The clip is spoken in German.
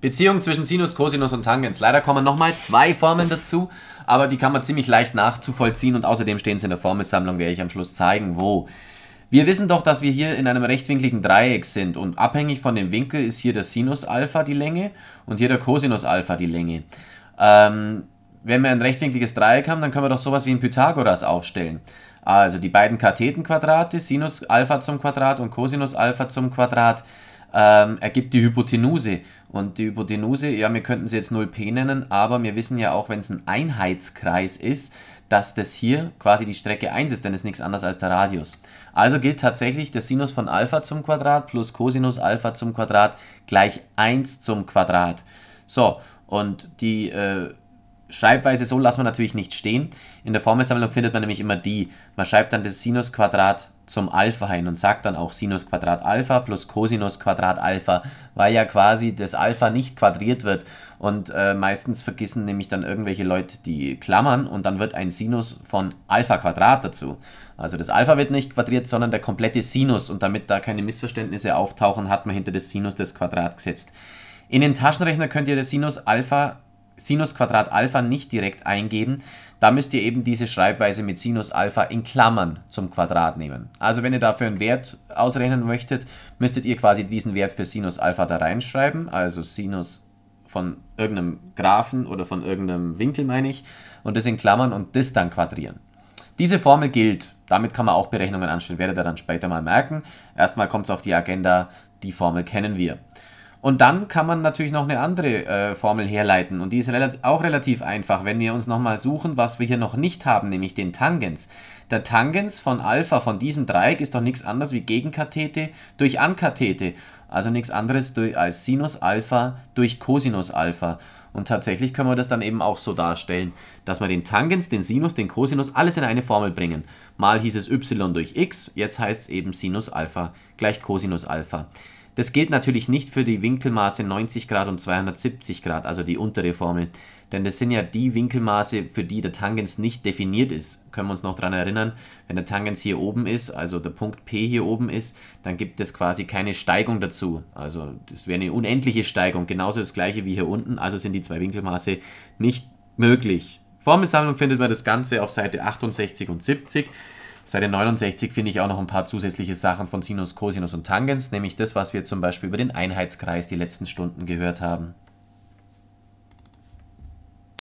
Beziehung zwischen Sinus, Cosinus und Tangens. Leider kommen nochmal zwei Formen dazu, aber die kann man ziemlich leicht nachzuvollziehen und außerdem stehen sie in der Formelsammlung, werde ich am Schluss zeigen, wo. Wir wissen doch, dass wir hier in einem rechtwinkligen Dreieck sind und abhängig von dem Winkel ist hier der Sinus Alpha die Länge und hier der Cosinus Alpha die Länge. Ähm, wenn wir ein rechtwinkliges Dreieck haben, dann können wir doch sowas wie ein Pythagoras aufstellen. Also die beiden Kathetenquadrate, Sinus Alpha zum Quadrat und Cosinus Alpha zum Quadrat, ähm, ergibt die Hypotenuse. Und die Hypotenuse, ja, wir könnten sie jetzt 0p nennen, aber wir wissen ja auch, wenn es ein Einheitskreis ist, dass das hier quasi die Strecke 1 ist, denn es ist nichts anderes als der Radius. Also gilt tatsächlich der Sinus von Alpha zum Quadrat plus Cosinus Alpha zum Quadrat gleich 1 zum Quadrat. So, und die äh, Schreibweise so lassen wir natürlich nicht stehen. In der Formelsammlung findet man nämlich immer die. Man schreibt dann das Sinusquadrat zum Alpha hin und sagt dann auch Sinusquadrat Alpha plus Cosinusquadrat Alpha, weil ja quasi das Alpha nicht quadriert wird. Und äh, meistens vergessen nämlich dann irgendwelche Leute die Klammern und dann wird ein Sinus von Alpha Quadrat dazu. Also das Alpha wird nicht quadriert, sondern der komplette Sinus. Und damit da keine Missverständnisse auftauchen, hat man hinter das Sinus das Quadrat gesetzt. In den Taschenrechner könnt ihr das Sinus Alpha Sinus Quadrat Alpha nicht direkt eingeben, da müsst ihr eben diese Schreibweise mit Sinus Alpha in Klammern zum Quadrat nehmen. Also wenn ihr dafür einen Wert ausrechnen möchtet, müsstet ihr quasi diesen Wert für Sinus Alpha da reinschreiben, also Sinus von irgendeinem Graphen oder von irgendeinem Winkel meine ich, und das in Klammern und das dann quadrieren. Diese Formel gilt, damit kann man auch Berechnungen anstellen, werdet ihr dann später mal merken. Erstmal kommt es auf die Agenda, die Formel kennen wir. Und dann kann man natürlich noch eine andere äh, Formel herleiten und die ist rel auch relativ einfach, wenn wir uns nochmal suchen, was wir hier noch nicht haben, nämlich den Tangens. Der Tangens von Alpha von diesem Dreieck ist doch nichts anderes wie Gegenkathete durch Ankathete, also nichts anderes als Sinus Alpha durch Cosinus Alpha. Und tatsächlich können wir das dann eben auch so darstellen, dass wir den Tangens, den Sinus, den Cosinus alles in eine Formel bringen. Mal hieß es y durch x, jetzt heißt es eben Sinus Alpha gleich Cosinus Alpha. Das gilt natürlich nicht für die Winkelmaße 90 Grad und 270 Grad, also die untere Formel. Denn das sind ja die Winkelmaße, für die der Tangens nicht definiert ist. Können wir uns noch daran erinnern, wenn der Tangens hier oben ist, also der Punkt P hier oben ist, dann gibt es quasi keine Steigung dazu. Also das wäre eine unendliche Steigung, genauso das gleiche wie hier unten. Also sind die zwei Winkelmaße nicht möglich. Formelsammlung findet man das Ganze auf Seite 68 und 70. Seite 69 finde ich auch noch ein paar zusätzliche Sachen von Sinus, Cosinus und Tangens, nämlich das, was wir zum Beispiel über den Einheitskreis die letzten Stunden gehört haben.